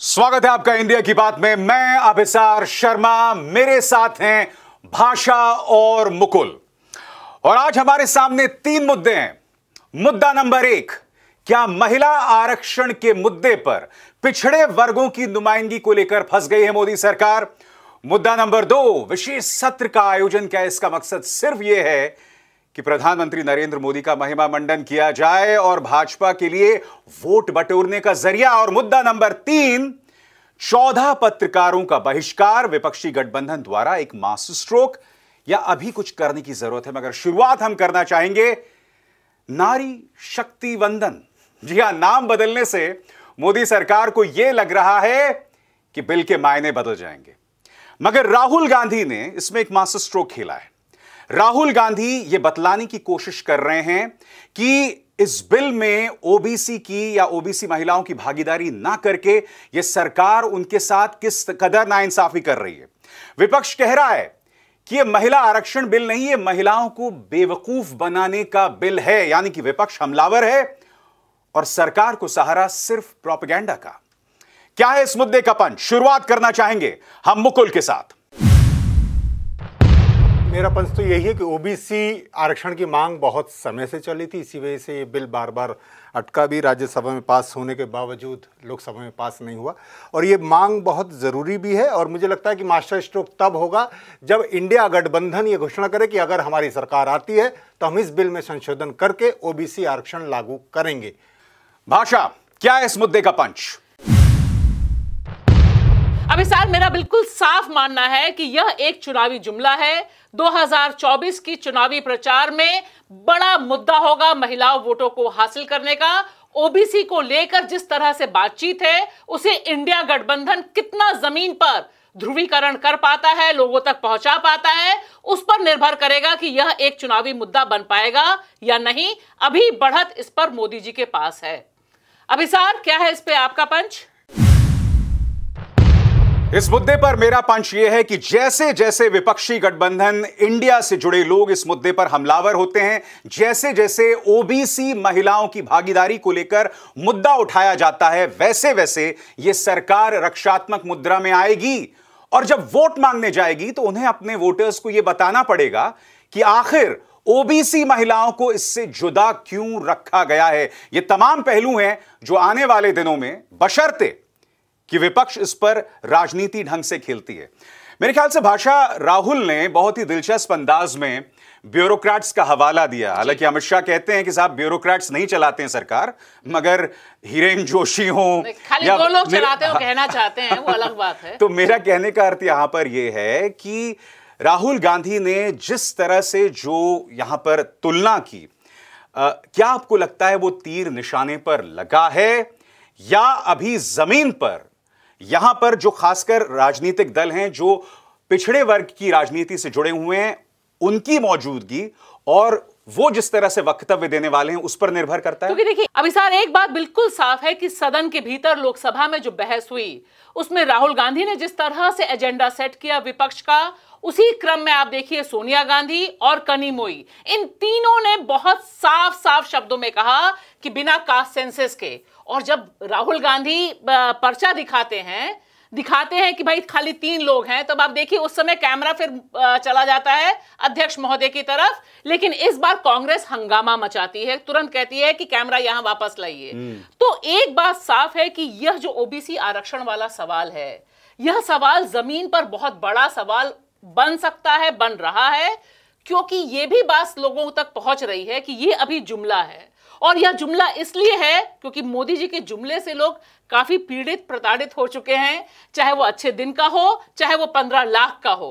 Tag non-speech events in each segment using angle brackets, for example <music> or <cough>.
स्वागत है आपका इंडिया की बात में मैं अभिसार शर्मा मेरे साथ हैं भाषा और मुकुल और आज हमारे सामने तीन मुद्दे हैं मुद्दा नंबर एक क्या महिला आरक्षण के मुद्दे पर पिछड़े वर्गों की नुमाइंदगी को लेकर फंस गई है मोदी सरकार मुद्दा नंबर दो विशेष सत्र का आयोजन क्या इसका मकसद सिर्फ यह है कि प्रधानमंत्री नरेंद्र मोदी का महिमा मंडन किया जाए और भाजपा के लिए वोट बटोरने का जरिया और मुद्दा नंबर तीन चौदह पत्रकारों का बहिष्कार विपक्षी गठबंधन द्वारा एक मास स्ट्रोक या अभी कुछ करने की जरूरत है मगर शुरुआत हम करना चाहेंगे नारी शक्ति वंदन जी हां नाम बदलने से मोदी सरकार को यह लग रहा है कि बिल के मायने बदल जाएंगे मगर राहुल गांधी ने इसमें एक मास्टर स्ट्रोक खेला है राहुल गांधी ये बतलाने की कोशिश कर रहे हैं कि इस बिल में ओबीसी की या ओबीसी महिलाओं की भागीदारी ना करके ये सरकार उनके साथ किस कदर नाइंसाफी कर रही है विपक्ष कह रहा है कि ये महिला आरक्षण बिल नहीं है महिलाओं को बेवकूफ बनाने का बिल है यानी कि विपक्ष हमलावर है और सरकार को सहारा सिर्फ प्रोपेगेंडा का क्या है इस मुद्दे का पंच शुरुआत करना चाहेंगे हम मुकुल के साथ मेरा पंच तो यही है कि ओबीसी आरक्षण की मांग बहुत समय से चली थी इसी वजह से ये बिल बार बार अटका भी राज्यसभा में पास होने के बावजूद लोकसभा में पास नहीं हुआ और ये मांग बहुत ज़रूरी भी है और मुझे लगता है कि मास्टर स्ट्रोक तब होगा जब इंडिया गठबंधन ये घोषणा करे कि अगर हमारी सरकार आती है तो हम इस बिल में संशोधन करके ओबीसी आरक्षण लागू करेंगे भाषा क्या है इस मुद्दे का पंच साल मेरा बिल्कुल साफ मानना है कि यह एक चुनावी जुमला है 2024 की चुनावी प्रचार में बड़ा मुद्दा होगा महिलाओं वोटों को हासिल करने का ओबीसी को लेकर जिस तरह से बातचीत है उसे इंडिया गठबंधन कितना जमीन पर ध्रुवीकरण कर पाता है लोगों तक पहुंचा पाता है उस पर निर्भर करेगा कि यह एक चुनावी मुद्दा बन पाएगा या नहीं अभी बढ़त इस पर मोदी जी के पास है अभिसार क्या है इस पे आपका पंच इस मुद्दे पर मेरा पंच यह है कि जैसे जैसे विपक्षी गठबंधन इंडिया से जुड़े लोग इस मुद्दे पर हमलावर होते हैं जैसे जैसे ओबीसी महिलाओं की भागीदारी को लेकर मुद्दा उठाया जाता है वैसे वैसे यह सरकार रक्षात्मक मुद्रा में आएगी और जब वोट मांगने जाएगी तो उन्हें अपने वोटर्स को यह बताना पड़ेगा कि आखिर ओबीसी महिलाओं को इससे जुदा क्यों रखा गया है ये तमाम पहलू हैं जो आने वाले दिनों में बशर्ते कि विपक्ष इस पर राजनीति ढंग से खेलती है मेरे ख्याल से भाषा राहुल ने बहुत ही दिलचस्प अंदाज में ब्यूरोक्रेट्स का हवाला दिया हालांकि अमित शाह कहते हैं कि साहब ब्यूरोक्रेट्स नहीं चलाते हैं सरकार मगर हीरेन जोशी हो या वो लोग चलाते हो हाँ। कहना चाहते हैं वो अलग बात है <laughs> तो मेरा कहने का अर्थ यहां पर यह है कि राहुल गांधी ने जिस तरह से जो यहां पर तुलना की आ, क्या आपको लगता है वो तीर निशाने पर लगा है या अभी जमीन पर यहां पर जो खासकर राजनीतिक दल हैं जो पिछड़े वर्ग की राजनीति से जुड़े हुए हैं उनकी मौजूदगी और वो जिस तरह से वक्तव्य देने वाले हैं उस पर निर्भर करता है क्योंकि देखिए अभी सर एक बात बिल्कुल साफ है कि सदन के भीतर लोकसभा में जो बहस हुई उसमें राहुल गांधी ने जिस तरह से एजेंडा सेट किया विपक्ष का उसी क्रम में आप देखिए सोनिया गांधी और कनी मोई इन तीनों ने बहुत साफ साफ शब्दों में कहा कि बिना कास्ट सेंसेस के और जब राहुल गांधी पर्चा दिखाते हैं दिखाते हैं कि भाई खाली तीन लोग हैं तब आप देखिए उस समय कैमरा फिर चला जाता है अध्यक्ष महोदय की तरफ लेकिन इस बार कांग्रेस हंगामा मचाती है तुरंत कहती है कि कैमरा यहां वापस लाइए हम्म। तो एक बात साफ है कि यह जो ओबीसी आरक्षण वाला सवाल है यह सवाल जमीन पर बहुत बड़ा सवाल बन सकता है बन रहा है क्योंकि यह भी बात लोगों तक पहुंच रही है कि यह अभी जुमला है और यह जुमला इसलिए है क्योंकि मोदी जी के जुमले से लोग काफी पीड़ित प्रताड़ित हो चुके हैं चाहे वो अच्छे दिन का हो चाहे वो पंद्रह लाख का हो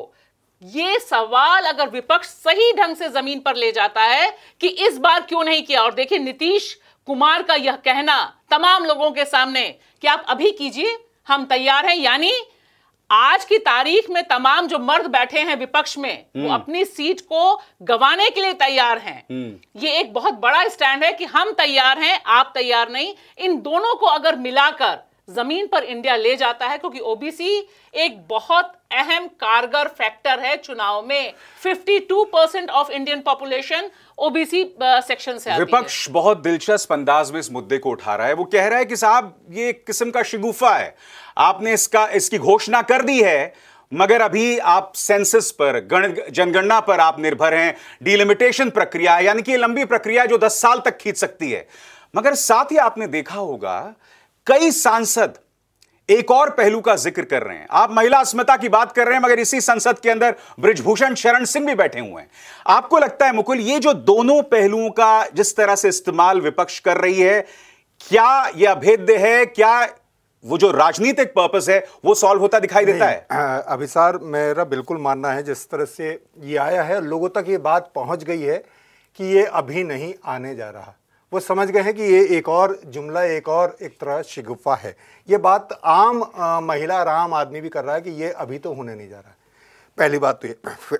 ये सवाल अगर विपक्ष सही ढंग से जमीन पर ले जाता है कि इस बार क्यों नहीं किया और देखिए नीतीश कुमार का यह कहना तमाम लोगों के सामने कि आप अभी कीजिए हम तैयार हैं यानी आज की तारीख में तमाम जो मर्द बैठे हैं विपक्ष में वो हम्म। अपनी सीट को गवाने के लिए तैयार हैं हम्म। ये एक बहुत बड़ा स्टैंड है कि हम तैयार हैं आप तैयार नहीं इन दोनों को अगर मिलाकर जमीन पर इंडिया ले जाता है क्योंकि ओबीसी एक बहुत अहम कारगर फैक्टर है चुनाव में 52 percent of Indian population OBC section से विपक्ष बहुत दिलचस्प अंदाज में इस मुद्दे को उठा रहा है वो कह रहा है कि साहब ये एक किस्म का शिगुफा है आपने इसका इसकी घोषणा कर दी है मगर अभी आप सेंसस पर गण जनगणना पर आप निर्भर हैं डिलिमिटेशन प्रक्रिया यानी कि लंबी प्रक्रिया जो 10 साल तक खींच सकती है मगर साथ ही आपने देखा होगा कई सांसद एक और पहलू का जिक्र कर रहे हैं आप महिला अस्मिता की बात कर रहे हैं मगर इसी संसद के अंदर ब्रिजभूषण शरण सिंह भी बैठे हुए हैं आपको लगता है मुकुल ये जो दोनों पहलुओं का जिस तरह से इस्तेमाल विपक्ष कर रही है क्या यह अभेद्य है क्या वो जो राजनीतिक पर्पस है वो सॉल्व होता दिखाई देता है अभिसार मेरा बिल्कुल मानना है जिस तरह से ये आया है लोगों तक ये बात पहुंच गई है कि ये अभी नहीं आने जा रहा वो समझ गए हैं कि ये एक और जुमला एक और एक तरह शिगुफा है ये बात आम आ, महिला और आम आदमी भी कर रहा है कि ये अभी तो होने नहीं जा रहा है पहली बात तो ये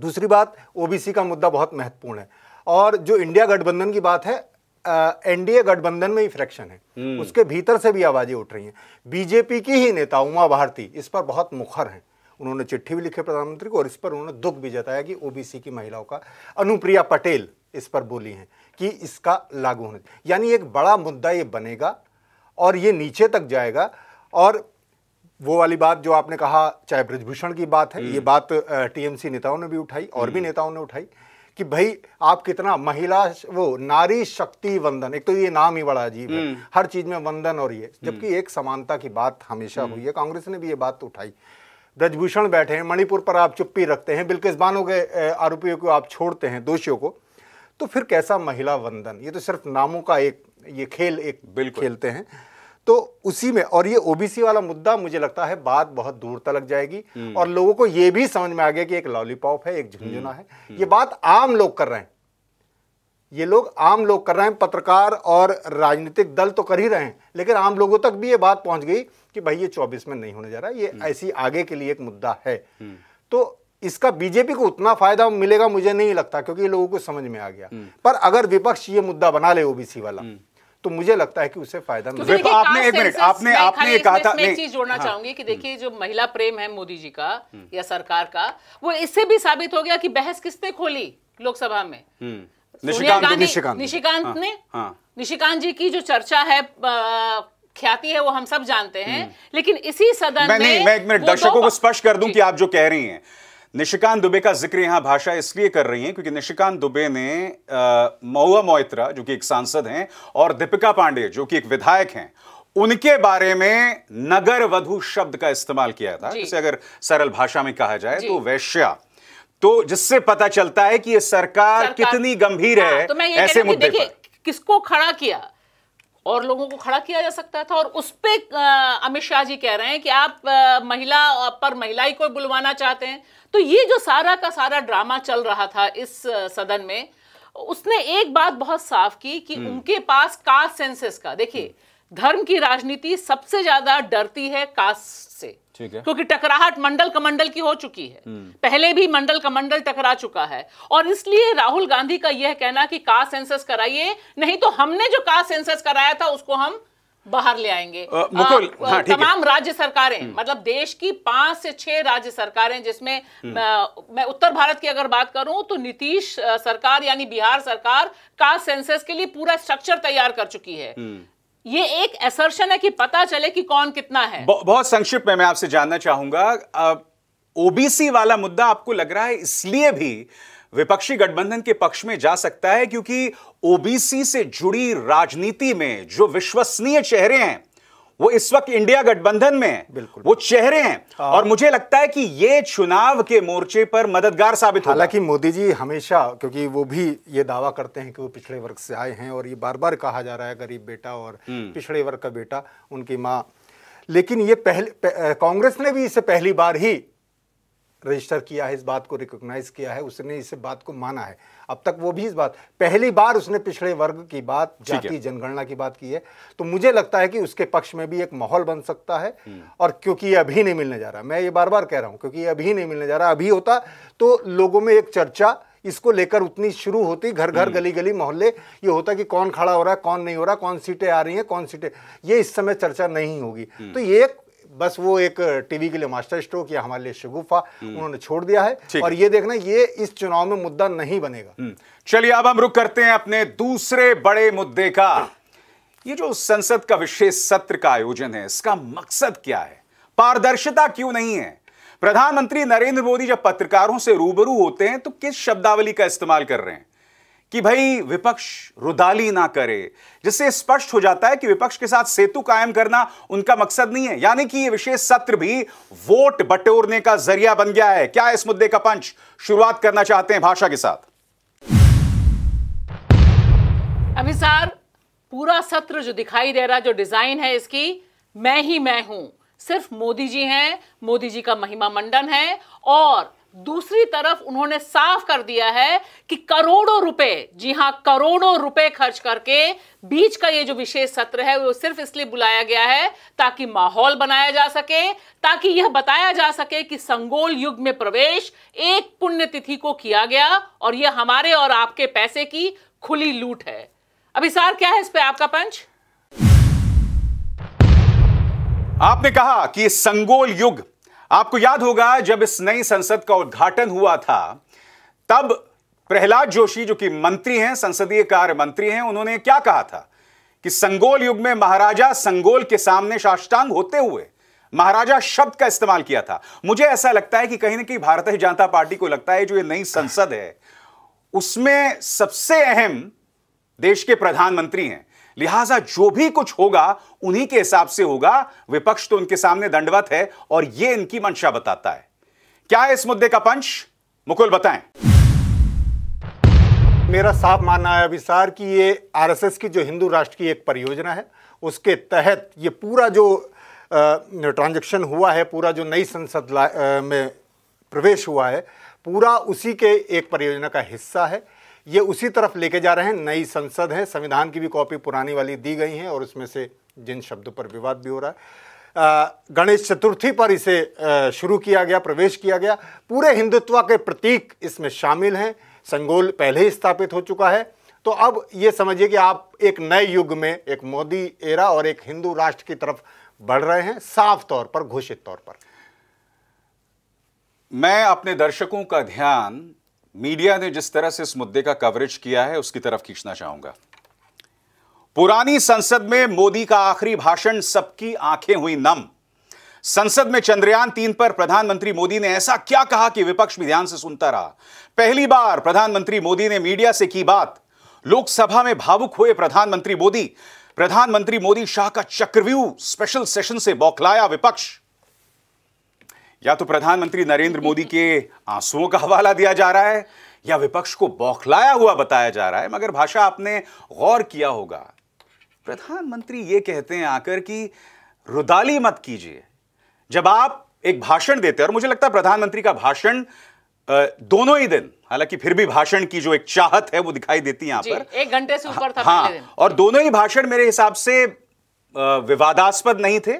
दूसरी बात ओबीसी का मुद्दा बहुत महत्वपूर्ण है और जो इंडिया गठबंधन की बात है एनडीए गठबंधन में ही फ्रैक्शन है हम्म। उसके भीतर से भी आवाज़ें उठ रही हैं बीजेपी की ही नेता उमा भारती इस पर बहुत मुखर हैं उन्होंने चिट्ठी भी लिखी प्रधानमंत्री को और इस पर उन्होंने दुख भी जताया कि ओबीसी की महिलाओं का अनुप्रिया पटेल इस पर बोली हैं कि इसका लागू होना यानी एक बड़ा मुद्दा ये बनेगा और ये नीचे तक जाएगा और वो वाली बात जो आपने कहा चाहे ब्रजभूषण की बात है ये हम्म। बात टीएमसी नेताओं ने भी उठाई और भी हम्म। नेताओं ने उठाई कि भाई आप कितना महिला वो नारी शक्ति वंदन एक तो ये नाम ही बड़ा अजीब है हम्म। हर चीज में वंदन और ये जबकि एक समानता की बात हमेशा हुई है कांग्रेस ने भी ये बात उठाई ब्रजभूषण बैठे हैं मणिपुर पर आप चुप्पी रखते हैं बिल्किस बानों के आरोपियों को आप छोड़ते हैं दोषियों को तो फिर कैसा महिला वंदन ये तो सिर्फ नामों का एक ये खेल एक बिल्कुल खेलते हैं तो उसी में और ये ओबीसी वाला मुद्दा मुझे लगता है बात बहुत दूर तक जाएगी हम्म। और लोगों को ये भी समझ में आ गया कि एक लॉलीपॉप है एक झुंझुना हम्म। है हम्म। ये बात आम लोग कर रहे हैं ये लोग आम लोग कर रहे हैं पत्रकार और राजनीतिक दल तो कर ही रहे हैं लेकिन आम लोगों तक भी ये बात पहुंच गई कि भाई ये चौबीस में नहीं होने जा रहा ये ऐसी आगे के लिए एक मुद्दा है तो इसका बीजेपी को उतना फायदा मिलेगा मुझे नहीं लगता क्योंकि लोगों को समझ में आ गया हम्म। पर अगर विपक्ष ये मुद्दा बना ले ओबीसी वाला हम्म। तो मुझे लगता है कि उसे फायदा मिलेगा तो आपने एक मिनट आपने आपने कहा था मैं एक चीज जोड़ना हाँ, चाहूंगी कि देखिए हम्म। जो महिला प्रेम है मोदी जी का या सरकार का वो इससे भी साबित हो गया कि बहस किसने खोली लोकसभा में निशिकांत निशिकांत निशिकांत हाँ, ने हाँ। निशिकांत जी की जो चर्चा है ख्याति है वो हम सब जानते हैं लेकिन इसी सदन में मैं एक मिनट दर्शकों को स्पष्ट कर दूं कि आप जो कह रही हैं निशिकांत दुबे का जिक्र यहां भाषा इसलिए कर रही हैं क्योंकि निशिकांत दुबे ने महुआ मोइत्रा जो कि एक सांसद हैं और दीपिका पांडे जो कि एक विधायक हैं उनके बारे में नगर वधु शब्द का इस्तेमाल किया था जिसे अगर सरल भाषा में कहा जाए तो वैश्या तो जिससे पता चलता है कि यह सरकार, सरकार कितनी गंभीर हाँ, है तो मैं ये ऐसे मुद्दे पर किसको खड़ा किया और लोगों को खड़ा किया जा सकता था और उस पर अमित शाह जी कह रहे हैं कि आप आ, महिला पर महिला ही को बुलवाना चाहते हैं तो ये जो सारा का सारा ड्रामा चल रहा था इस सदन में उसने एक बात बहुत साफ की कि हम्म। उनके पास कास्ट सेंसेस का देखिए हम्म। धर्म की राजनीति सबसे ज्यादा डरती है कास्ट से क्योंकि टकराहट मंडल कमंडल की हो चुकी है हम्म। पहले भी मंडल कमंडल टकरा चुका है और इसलिए राहुल गांधी का यह कहना कि का सेंसस कराइए नहीं तो हमने जो कास्ट सेंसस कराया था उसको हम बाहर ले आएंगे आ, आ, हाँ, तमाम राज्य सरकारें हम्म। मतलब देश की पांच से छह राज्य सरकारें जिसमें हम्म। मैं उत्तर भारत की अगर बात करूं तो नीतीश सरकार यानी बिहार सरकार का सेंसस के लिए पूरा स्ट्रक्चर तैयार कर चुकी है ये एक एसर्शन है कि पता चले कि कौन कितना है बहुत संक्षिप्त में मैं आपसे जानना चाहूंगा ओबीसी वाला मुद्दा आपको लग रहा है इसलिए भी विपक्षी गठबंधन के पक्ष में जा सकता है क्योंकि ओबीसी से जुड़ी राजनीति में जो विश्वसनीय चेहरे हैं वो इस वक्त इंडिया गठबंधन में है वो चेहरे हैं हाँ। और मुझे लगता है कि ये चुनाव के मोर्चे पर मददगार साबित हालांकि मोदी जी हमेशा क्योंकि वो भी ये दावा करते हैं कि वो पिछड़े वर्ग से आए हैं और ये बार बार कहा जा रहा है गरीब बेटा और हम्म। पिछड़े वर्ग का बेटा उनकी माँ लेकिन ये पहले कांग्रेस ने भी इसे पहली बार ही रजिस्टर किया है इस बात को रिकॉग्नाइज किया है उसने इस बात को माना है अब तक वो भी इस बात पहली बार उसने पिछड़े वर्ग की बात जाति जनगणना की बात की है तो मुझे लगता है कि उसके पक्ष में भी एक माहौल बन सकता है हम्म। और क्योंकि ये अभी नहीं मिलने जा रहा मैं ये बार बार कह रहा हूँ क्योंकि ये अभी नहीं मिलने जा रहा अभी होता तो लोगों में एक चर्चा इसको लेकर उतनी शुरू होती घर घर हम्म। गली गली मोहल्ले ये होता कि कौन खड़ा हो रहा है कौन नहीं हो रहा कौन सीटें आ रही हैं कौन सीटें ये इस समय चर्चा नहीं होगी हम्म। तो ये एक बस वो एक टीवी के लिए मास्टर स्ट्रोक या हमारे लिए शगुफा हम्म। उन्होंने छोड़ दिया है और ये देखना ये इस चुनाव में मुद्दा नहीं बनेगा हम्म। चलिए अब हम रुक करते हैं अपने दूसरे बड़े मुद्दे का ये जो संसद का विशेष सत्र का आयोजन है इसका मकसद क्या है पारदर्शिता क्यों नहीं है प्रधानमंत्री नरेंद्र मोदी जब पत्रकारों से रूबरू होते हैं तो किस शब्दावली का इस्तेमाल कर रहे हैं कि भाई विपक्ष रुदाली ना करे जिससे स्पष्ट हो जाता है कि विपक्ष के साथ सेतु कायम करना उनका मकसद नहीं है यानी कि यह विशेष सत्र भी वोट बटोरने का जरिया बन गया है क्या इस मुद्दे का पंच शुरुआत करना चाहते हैं भाषा के साथ अभी सार पूरा सत्र जो दिखाई दे रहा जो डिजाइन है इसकी मैं ही मैं हूं सिर्फ मोदी जी हैं मोदी जी का महिमा मंडन है और दूसरी तरफ उन्होंने साफ कर दिया है कि करोड़ों रुपए जी हां करोड़ों रुपए खर्च करके बीच का ये जो विशेष सत्र है वो सिर्फ इसलिए बुलाया गया है ताकि माहौल बनाया जा सके ताकि यह बताया जा सके कि संगोल युग में प्रवेश एक पुण्यतिथि को किया गया और यह हमारे और आपके पैसे की खुली लूट है अभिसार क्या है इस पर आपका पंच आपने कहा कि संगोल युग आपको याद होगा जब इस नई संसद का उद्घाटन हुआ था तब प्रहलाद जोशी जो कि मंत्री हैं संसदीय कार्य मंत्री हैं उन्होंने क्या कहा था कि संगोल युग में महाराजा संगोल के सामने साष्टांग होते हुए महाराजा शब्द का इस्तेमाल किया था मुझे ऐसा लगता है कि कहीं ना कहीं भारतीय जनता पार्टी को लगता है जो ये नई संसद है उसमें सबसे अहम देश के प्रधानमंत्री हैं लिहाजा जो भी कुछ होगा उन्हीं के हिसाब से होगा विपक्ष तो उनके सामने दंडवत है और यह इनकी मंशा बताता है क्या है इस मुद्दे का पंच मुकुल बताएं मेरा साफ मानना है अभिसार कि ये आरएसएस की जो हिंदू राष्ट्र की एक परियोजना है उसके तहत ये पूरा जो ट्रांजैक्शन हुआ है पूरा जो नई संसद में प्रवेश हुआ है पूरा उसी के एक परियोजना का हिस्सा है ये उसी तरफ लेके जा रहे हैं नई संसद है संविधान की भी कॉपी पुरानी वाली दी गई है और उसमें से जिन शब्दों पर विवाद भी हो रहा है गणेश चतुर्थी पर इसे शुरू किया गया प्रवेश किया गया पूरे हिंदुत्व के प्रतीक इसमें शामिल हैं संगोल पहले ही स्थापित हो चुका है तो अब ये समझिए कि आप एक नए युग में एक मोदी एरा और एक हिंदू राष्ट्र की तरफ बढ़ रहे हैं साफ तौर पर घोषित तौर पर मैं अपने दर्शकों का ध्यान मीडिया ने जिस तरह से इस मुद्दे का कवरेज किया है उसकी तरफ खींचना चाहूंगा पुरानी संसद में मोदी का आखिरी भाषण सबकी आंखें हुई नम संसद में चंद्रयान तीन पर प्रधानमंत्री मोदी ने ऐसा क्या कहा कि विपक्ष भी ध्यान से सुनता रहा पहली बार प्रधानमंत्री मोदी ने मीडिया से की बात लोकसभा में भावुक हुए प्रधानमंत्री मोदी प्रधानमंत्री मोदी शाह का चक्रव्यूह स्पेशल सेशन से बौखलाया विपक्ष या तो प्रधानमंत्री नरेंद्र मोदी के आंसुओं का हवाला दिया जा रहा है या विपक्ष को बौखलाया हुआ बताया जा रहा है मगर भाषा आपने गौर किया होगा प्रधानमंत्री ये कहते हैं आकर कि रुदाली मत कीजिए जब आप एक भाषण देते हैं और मुझे लगता है प्रधानमंत्री का भाषण दोनों ही दिन हालांकि फिर भी भाषण की जो एक चाहत है वो दिखाई देती है यहां पर एक घंटे से ऊपर था हाँ और दोनों ही भाषण मेरे हिसाब से विवादास्पद नहीं थे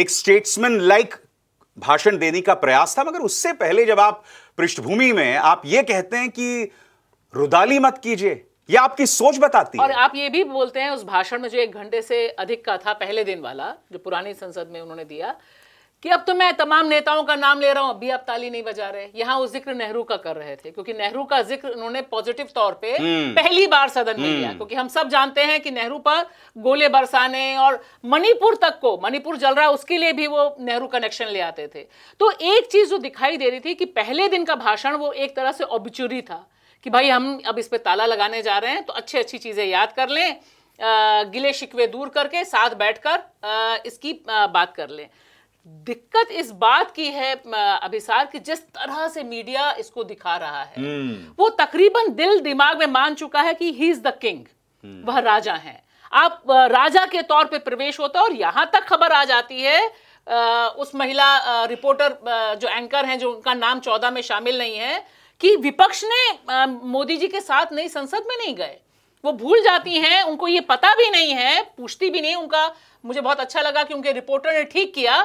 एक स्टेट्समैन लाइक भाषण देने का प्रयास था मगर उससे पहले जब आप पृष्ठभूमि में आप ये कहते हैं कि रुदाली मत कीजिए ये आपकी सोच बताती और है। आप ये भी बोलते हैं उस भाषण में जो एक घंटे से अधिक का था पहले दिन वाला जो पुरानी संसद में उन्होंने दिया कि अब तो मैं तमाम नेताओं का नाम ले रहा हूं अभी आप ताली नहीं बजा रहे यहाँ वो जिक्र नेहरू का कर रहे थे क्योंकि नेहरू का जिक्र उन्होंने पॉजिटिव तौर पे हम्म। पहली बार सदन में किया हम्म। क्योंकि हम सब जानते हैं कि नेहरू पर गोले बरसाने और मणिपुर तक को मणिपुर जल रहा उसके लिए भी वो नेहरू कनेक्शन ले आते थे तो एक चीज जो दिखाई दे रही थी कि पहले दिन का भाषण वो एक तरह से ऑबिचुरी था कि भाई हम अब इस पर ताला लगाने जा रहे हैं तो अच्छी अच्छी चीजें याद कर लें गिले शिकवे दूर करके साथ बैठकर इसकी बात कर लें दिक्कत इस बात की है अभिसार की जिस तरह से मीडिया इसको दिखा रहा है हम्म। वो तकरीबन दिल दिमाग में मान चुका है कि ही इज द किंग वह राजा है आप राजा के तौर पे प्रवेश होता है और यहां तक खबर आ जाती है उस महिला रिपोर्टर जो एंकर हैं जो उनका नाम चौदह में शामिल नहीं है कि विपक्ष ने मोदी जी के साथ नई संसद में नहीं गए वो भूल जाती हैं उनको ये पता भी नहीं है पूछती भी नहीं उनका मुझे बहुत अच्छा लगा कि उनके रिपोर्टर ने ठीक किया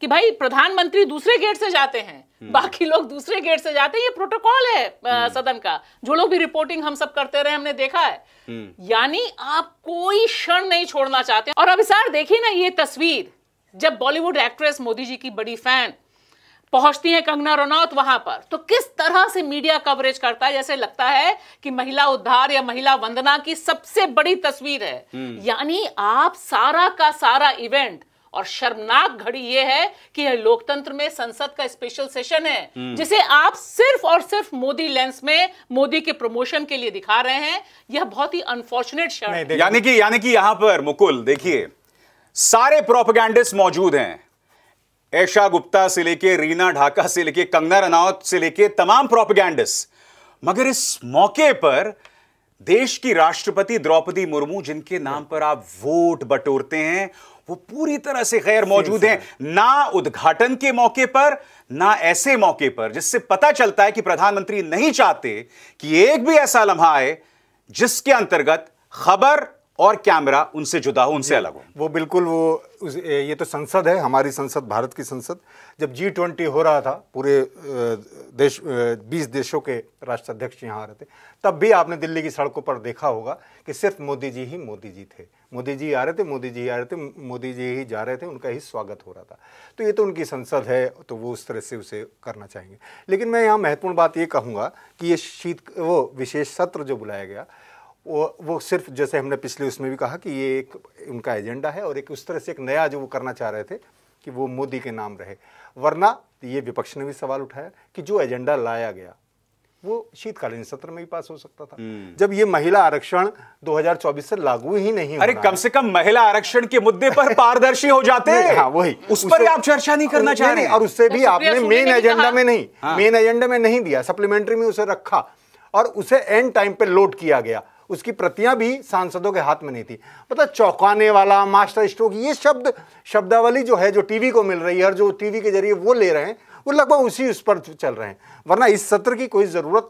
कि भाई प्रधानमंत्री दूसरे गेट से जाते हैं हम्म। बाकी लोग दूसरे गेट से जाते हैं ये प्रोटोकॉल है हम्म। सदन का जो लोग भी रिपोर्टिंग हम सब करते रहे हमने देखा है हम्म। यानी आप कोई क्षण नहीं छोड़ना चाहते और अभी सर देखिए ना ये तस्वीर जब बॉलीवुड एक्ट्रेस मोदी जी की बड़ी फैन पहुंचती है कंगना रनौत वहां पर तो किस तरह से मीडिया कवरेज करता है जैसे लगता है कि महिला उद्धार या महिला वंदना की सबसे बड़ी तस्वीर है यानी आप सारा का सारा इवेंट और शर्मनाक घड़ी यह है कि यह लोकतंत्र में संसद का स्पेशल सेशन है हम्म। जिसे आप सिर्फ और सिर्फ मोदी लेंस में मोदी के प्रमोशन के लिए दिखा रहे हैं यह बहुत ही अनफॉर्चुनेट शर्म यानी कि यानी कि यहां पर मुकुल देखिए सारे प्रोपगैंडिस्ट मौजूद हैं ऐशा गुप्ता से लेके रीना ढाका से लेके कंगना रनौत से लेके तमाम प्रोपगैंडिस्ट मगर इस मौके पर देश की राष्ट्रपति द्रौपदी मुर्मू जिनके नाम पर आप वोट बटोरते हैं वो पूरी तरह से गैर मौजूद हैं ना उद्घाटन के मौके पर ना ऐसे मौके पर जिससे पता चलता है कि प्रधानमंत्री नहीं चाहते कि एक भी ऐसा लम्हा आए जिसके अंतर्गत खबर और कैमरा उनसे जुदा हो उनसे अलग हो वो बिल्कुल वो ये तो संसद है हमारी संसद भारत की संसद जब जी ट्वेंटी हो रहा था पूरे देश बीस देशों के राष्ट्राध्यक्ष यहाँ आ रहे थे तब भी आपने दिल्ली की सड़कों पर देखा होगा कि सिर्फ मोदी जी ही मोदी जी थे मोदी जी आ रहे थे मोदी जी आ रहे थे मोदी जी ही जा रहे थे उनका ही स्वागत हो रहा था तो ये तो उनकी संसद है तो वो उस तरह से उसे करना चाहेंगे लेकिन मैं यहाँ महत्वपूर्ण बात ये कहूँगा कि ये शीत वो विशेष सत्र जो बुलाया गया वो वो सिर्फ जैसे हमने पिछले उसमें भी कहा कि ये एक उनका एजेंडा है और एक उस तरह से एक नया जो वो करना चाह रहे थे कि वो मोदी के नाम रहे वरना ये विपक्ष ने भी सवाल उठाया कि जो एजेंडा लाया गया वो शीतकालीन सत्र में ही पास हो सकता था हम्म। जब ये महिला आरक्षण 2024 से लागू ही नहीं अरे कम से कम महिला आरक्षण के मुद्दे पर पारदर्शी हो जाते हाँ वही उस पर आप चर्चा नहीं करना चाह रहे और उससे तो भी आपने मेन एजेंडा में नहीं मेन हाँ। एजेंडा में नहीं दिया सप्लीमेंट्री में उसे रखा और उसे एंड टाइम पे लोड किया गया उसकी प्रतियां भी सांसदों के हाथ में नहीं थी मतलब चौंकाने वाला मास्टर स्ट्रोक ये शब्द शब्दावली जो है जो टीवी को मिल रही है और जो टीवी के जरिए वो ले रहे हैं वो लगभग उसी उस पर चल रहे हैं वरना इस सत्र की कोई ज़रूरत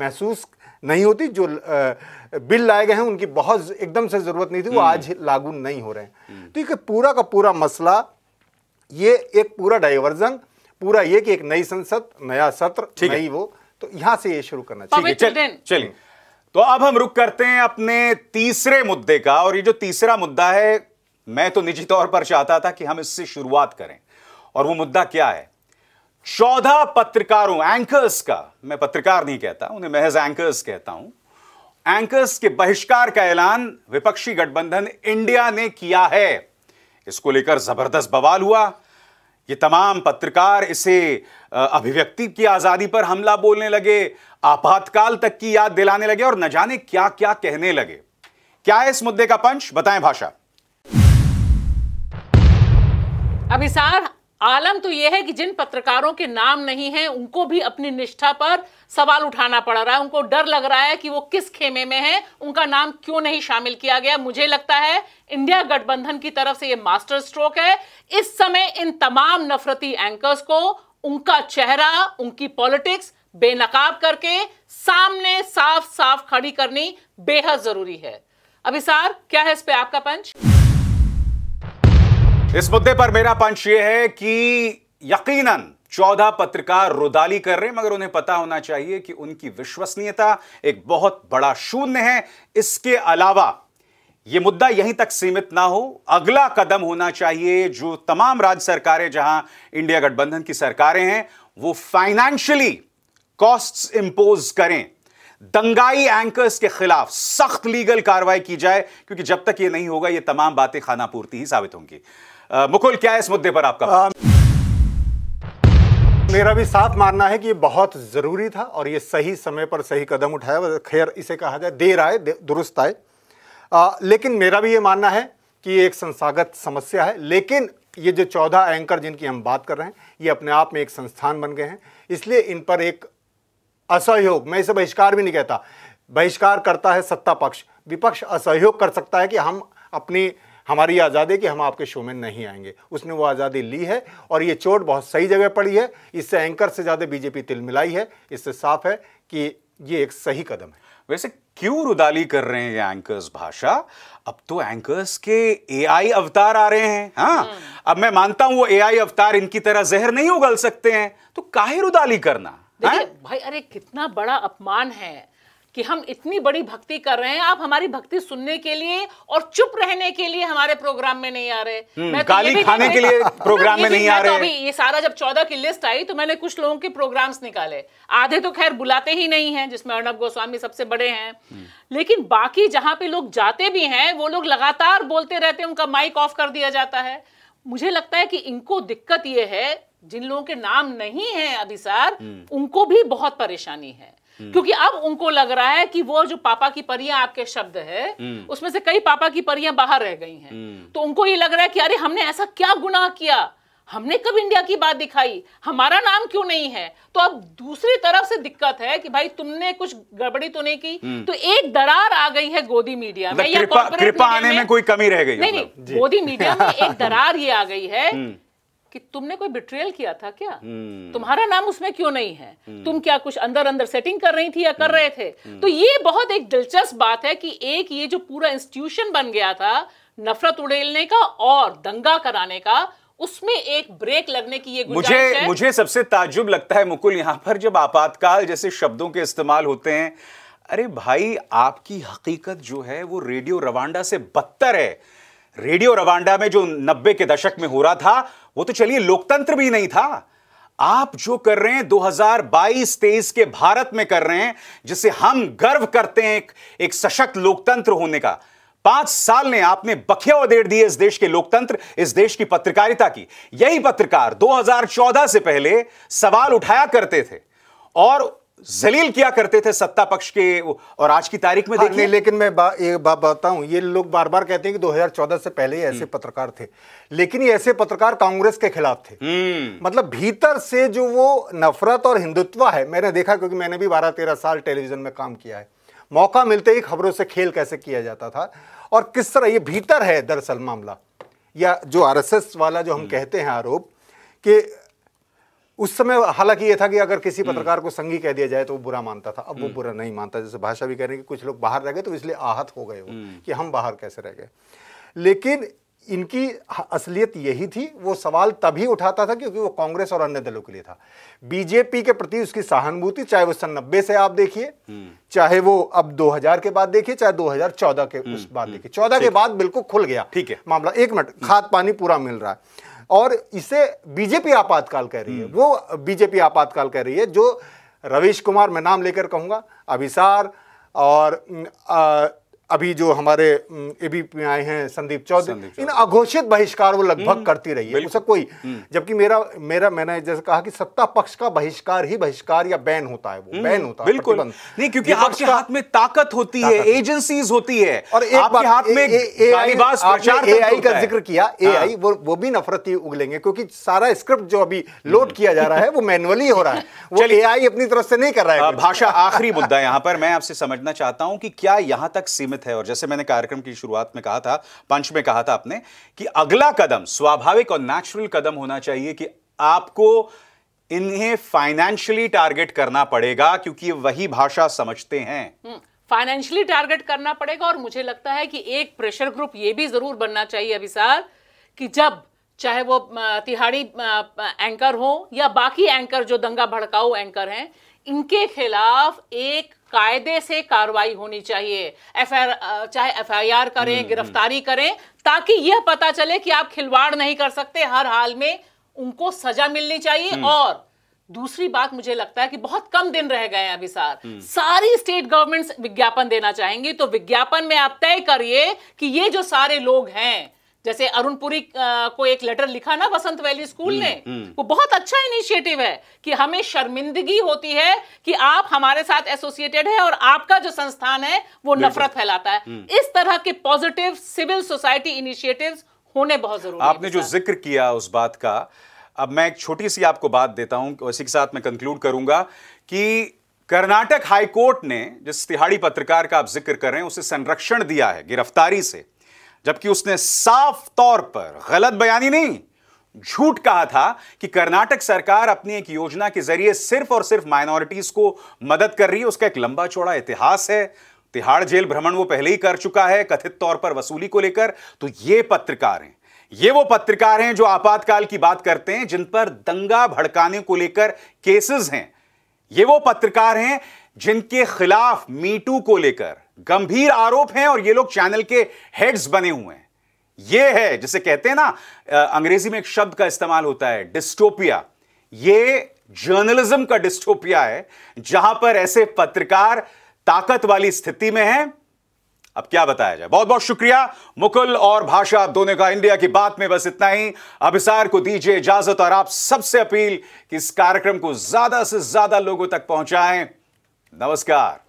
महसूस नहीं होती जो बिल लाए गए हैं उनकी बहुत एकदम से ज़रूरत नहीं थी वो हम्म। आज लागू नहीं हो रहे हैं हम्म। तो ये पूरा का पूरा मसला ये एक पूरा डाइवर्जन पूरा ये कि एक नई संसद नया सत्र नई वो तो यहां से ये शुरू करना चाहिए चलिए तो अब हम रुक करते हैं अपने तीसरे मुद्दे का और ये जो तीसरा मुद्दा है मैं तो निजी तौर पर चाहता था कि हम इससे शुरुआत करें और वो मुद्दा क्या है चौदह पत्रकारों एंकर्स का मैं पत्रकार नहीं कहता उन्हें महज एंकर्स कहता हूं एंकर्स के बहिष्कार का ऐलान विपक्षी गठबंधन इंडिया ने किया है इसको लेकर जबरदस्त बवाल हुआ ये तमाम पत्रकार इसे अभिव्यक्ति की आज़ादी पर हमला बोलने लगे आपातकाल तक की याद दिलाने लगे और न जाने क्या क्या कहने लगे क्या है इस मुद्दे का पंच बताएं भाषा अभिसार आलम तो यह है कि जिन पत्रकारों के नाम नहीं है उनको भी अपनी निष्ठा पर सवाल उठाना पड़ रहा है उनको डर लग रहा है कि वो किस खेमे में है उनका नाम क्यों नहीं शामिल किया गया मुझे लगता है इंडिया गठबंधन की तरफ से ये मास्टर स्ट्रोक है इस समय इन तमाम नफरती एंकर्स को उनका चेहरा उनकी पॉलिटिक्स बेनकाब करके सामने साफ साफ खड़ी करनी बेहद जरूरी है अभिसार क्या है इस पे आपका पंच इस मुद्दे पर मेरा पंच यह है कि यकीनन चौदह पत्रकार रुदाली कर रहे हैं मगर उन्हें पता होना चाहिए कि उनकी विश्वसनीयता एक बहुत बड़ा शून्य है इसके अलावा यह मुद्दा यहीं तक सीमित ना हो अगला कदम होना चाहिए जो तमाम राज्य सरकारें जहां इंडिया गठबंधन की सरकारें हैं वो फाइनेंशियली कॉस्ट्स इंपोज करें दंगाई एंकर्स के खिलाफ सख्त लीगल कार्रवाई की जाए क्योंकि जब तक ये नहीं होगा ये तमाम बातें खानापूर्ति ही साबित होंगी मुकुल क्या है इस मुद्दे पर आपका आ, मेरा भी साफ मानना है कि ये बहुत ज़रूरी था और ये सही समय पर सही कदम उठाया खैर इसे कहा जाए देर आए दे, दुरुस्त आए आ, लेकिन मेरा भी ये मानना है कि ये एक संस्थागत समस्या है लेकिन ये जो चौदह एंकर जिनकी हम बात कर रहे हैं ये अपने आप में एक संस्थान बन गए हैं इसलिए इन पर एक असहयोग मैं इसे बहिष्कार भी नहीं कहता बहिष्कार करता है सत्ता पक्ष विपक्ष असहयोग कर सकता है कि हम अपनी हमारी आज़ादी कि हम आपके शो में नहीं आएंगे उसने वो आज़ादी ली है और ये चोट बहुत सही जगह पड़ी है इससे एंकर से ज़्यादा बीजेपी तिल मिलाई है इससे साफ है कि ये एक सही कदम है वैसे क्यों रुदाली कर रहे हैं ये एंकर्स भाषा अब तो एंकर्स के एआई अवतार आ रहे हैं हाँ हम्म। अब मैं मानता हूं वो एआई अवतार इनकी तरह जहर नहीं उगल सकते हैं तो काहे रुदाली करना देखिए हाँ? भाई अरे कितना बड़ा अपमान है कि हम इतनी बड़ी भक्ति कर रहे हैं आप हमारी भक्ति सुनने के लिए और चुप रहने के लिए हमारे प्रोग्राम में नहीं आ रहे हम्म, मैं तो गाली खाने के लिए तो प्रोग्राम में नहीं आ तो रहे तो ये सारा जब चौदह की लिस्ट आई तो मैंने कुछ लोगों के प्रोग्राम्स निकाले आधे तो खैर बुलाते ही नहीं हैं जिसमें अर्णब गोस्वामी सबसे बड़े हैं हम्म। लेकिन बाकी जहां पे लोग जाते भी हैं वो लोग लगातार बोलते रहते हैं उनका माइक ऑफ कर दिया जाता है मुझे लगता है कि इनको दिक्कत ये है जिन लोगों के नाम नहीं है अभिसार हम्म। उनको भी बहुत परेशानी है हम्म। क्योंकि अब उनको लग रहा है कि वो जो पापा की परियां आपके शब्द है हम्म। उसमें से कई पापा की परियां बाहर रह गई हैं तो उनको ये लग रहा है कि अरे हमने ऐसा क्या गुनाह किया हमने कब इंडिया की बात दिखाई हमारा नाम क्यों नहीं है तो अब दूसरी तरफ से दिक्कत है कि भाई तुमने कुछ गड़बड़ी तो नहीं की तो एक दरार आ गई है गोदी मीडिया में मतलब या कृपा आने में, कोई कमी रह गई नहीं मतलब। गोदी मीडिया में एक <laughs> दरार ये आ गई है कि तुमने कोई बिट्रेल किया था क्या हम्म। तुम्हारा नाम उसमें क्यों नहीं है हम्म। तुम क्या कुछ अंदर अंदर सेटिंग कर रही थी या कर हम्म। रहे थे तो ये बहुत एक दिलचस्प बात है कि एक ये जो पूरा इंस्टीट्यूशन बन गया था नफरत उड़ेलने का और दंगा कराने का उसमें एक ब्रेक लगने की ये मुझे है। मुझे सबसे ताजुब लगता है मुकुल यहां पर जब आपातकाल जैसे शब्दों के इस्तेमाल होते हैं अरे भाई आपकी हकीकत जो है वो रेडियो रवांडा से बदतर है रेडियो रवांडा में जो नब्बे के दशक में हो रहा था वो तो चलिए लोकतंत्र भी नहीं था आप जो कर रहे हैं 2022-23 के भारत में कर रहे हैं जिसे हम गर्व करते हैं एक, एक सशक्त लोकतंत्र होने का पांच साल ने आपने बखिया उदेड़ दिए इस देश के लोकतंत्र इस देश की पत्रकारिता की यही पत्रकार 2014 से पहले सवाल उठाया करते थे और जलील किया करते थे सत्ता पक्ष के और आज की तारीख में हाँ, देखिए लेकिन मैं बा, ये बात बताऊं ये लोग बार बार कहते हैं कि 2014 से पहले ही ऐसे हम्म। पत्रकार थे लेकिन ये ऐसे पत्रकार कांग्रेस के खिलाफ थे हम्म। मतलब भीतर से जो वो नफरत और हिंदुत्व है मैंने देखा क्योंकि मैंने भी बारह तेरह साल टेलीविजन में काम किया है मौका मिलते ही खबरों से खेल कैसे किया जाता था और किस तरह ये भीतर है दरअसल मामला या जो आरएसएस वाला जो हम हम्म। कहते हैं आरोप कि उस समय हालांकि ये था कि अगर किसी हम्म। पत्रकार को संगी कह दिया जाए तो वो बुरा मानता था अब वो हम्म। बुरा नहीं मानता जैसे भाषा भी कह रहे हैं कि कुछ लोग बाहर रह गए तो इसलिए आहत हो गए वो हम्म। कि हम बाहर कैसे रह गए लेकिन इनकी असलियत यही थी वो सवाल तभी उठाता था क्योंकि वो कांग्रेस और अन्य दलों के लिए था बीजेपी के प्रति उसकी सहानुभूति चाहे वो सन नब्बे से आप देखिए चाहे वो अब 2000 के बाद देखिए चाहे 2014 के उस बाद देखिए 14 के बाद बिल्कुल खुल गया ठीक है मामला एक मिनट खाद पानी पूरा मिल रहा है और इसे बीजेपी आपातकाल कह रही है हम्म। वो बीजेपी आपातकाल कह रही है जो रवीश कुमार मैं नाम लेकर कहूँगा अभिसार और आ, अभी जो हमारे एबीपी आए हैं संदीप चौधरी इन अघोषित बहिष्कार वो लगभग हम्म। करती रही है उसे कोई हम्म। जबकि मेरा मेरा मैंने जैसे कहा कि सत्ता पक्ष का बहिष्कार ही बहिष्कार या बैन होता है वो हम्म। बैन होता है बिल्कुल नहीं क्योंकि आपके हाथ में ताकत होती है एजेंसीज होती है और आपके हाथ में आई का जिक्र किया आई हाँ। वो वो भी नफरती उगलेंगे क्योंकि सारा स्क्रिप्ट जो अभी लोड किया जा रहा है वो मैनुअली हो रहा है वो आई अपनी तरफ से नहीं कर रहा है भाषा आखिरी मुद्दा यहाँ पर मैं आपसे समझना चाहता हूँ कि क्या यहाँ तक सीमित निर्मित है और जैसे मैंने कार्यक्रम की शुरुआत में कहा था पंच में कहा था आपने कि अगला कदम स्वाभाविक और नेचुरल कदम होना चाहिए कि आपको इन्हें फाइनेंशियली टारगेट करना पड़ेगा क्योंकि वही भाषा समझते हैं फाइनेंशियली हम्म, टारगेट करना पड़ेगा और मुझे लगता है कि एक प्रेशर ग्रुप ये भी जरूर बनना चाहिए अभिसार कि जब चाहे वो तिहाड़ी एंकर हो या बाकी एंकर जो दंगा भड़काऊ एंकर हैं इनके खिलाफ एक कायदे से कार्रवाई होनी चाहिए एफ चाहे एफआईआर करें हम्म, गिरफ्तारी हम्म। करें ताकि यह पता चले कि आप खिलवाड़ नहीं कर सकते हर हाल में उनको सजा मिलनी चाहिए हम्म। और दूसरी बात मुझे लगता है कि बहुत कम दिन रह गए हैं अभी सार सारी स्टेट गवर्नमेंट्स विज्ञापन देना चाहेंगी तो विज्ञापन में आप तय करिए कि ये जो सारे लोग हैं जैसे अरुणपुरी को एक लेटर लिखा ना वसंत वैली स्कूल ने हम्म, हम्म। वो बहुत अच्छा इनिशिएटिव है कि हमें शर्मिंदगी होती है कि आप हमारे साथ एसोसिएटेड है और आपका जो संस्थान है वो नफरत फैलाता है हम्म। इस तरह के पॉजिटिव सिविल सोसाइटी इनिशिएटिव होने बहुत जरूरी आपने जो जिक्र किया उस बात का अब मैं एक छोटी सी आपको बात देता हूं इसी के साथ मैं कंक्लूड करूंगा कि कर्नाटक हाईकोर्ट ने जिस तिहाड़ी पत्रकार का आप जिक्र कर रहे हैं उसे संरक्षण दिया है गिरफ्तारी से जबकि उसने साफ तौर पर गलत बयानी नहीं झूठ कहा था कि कर्नाटक सरकार अपनी एक योजना के जरिए सिर्फ और सिर्फ माइनॉरिटीज को मदद कर रही है उसका एक लंबा चौड़ा इतिहास है तिहाड़ जेल भ्रमण वो पहले ही कर चुका है कथित तौर पर वसूली को लेकर तो ये पत्रकार हैं ये वो पत्रकार हैं जो आपातकाल की बात करते हैं जिन पर दंगा भड़काने को लेकर केसेस हैं ये वो पत्रकार हैं जिनके खिलाफ मीटू को लेकर गंभीर आरोप हैं और ये लोग चैनल के हेड्स बने हुए हैं ये है जिसे कहते हैं ना अंग्रेजी में एक शब्द का इस्तेमाल होता है डिस्टोपिया ये जर्नलिज्म का डिस्टोपिया है जहां पर ऐसे पत्रकार ताकत वाली स्थिति में हैं अब क्या बताया जाए बहुत बहुत शुक्रिया मुकुल और भाषा दोनों का इंडिया की बात में बस इतना ही अभिसार को दीजिए इजाजत और आप सबसे अपील कि इस कार्यक्रम को ज्यादा से ज्यादा लोगों तक पहुंचाएं नमस्कार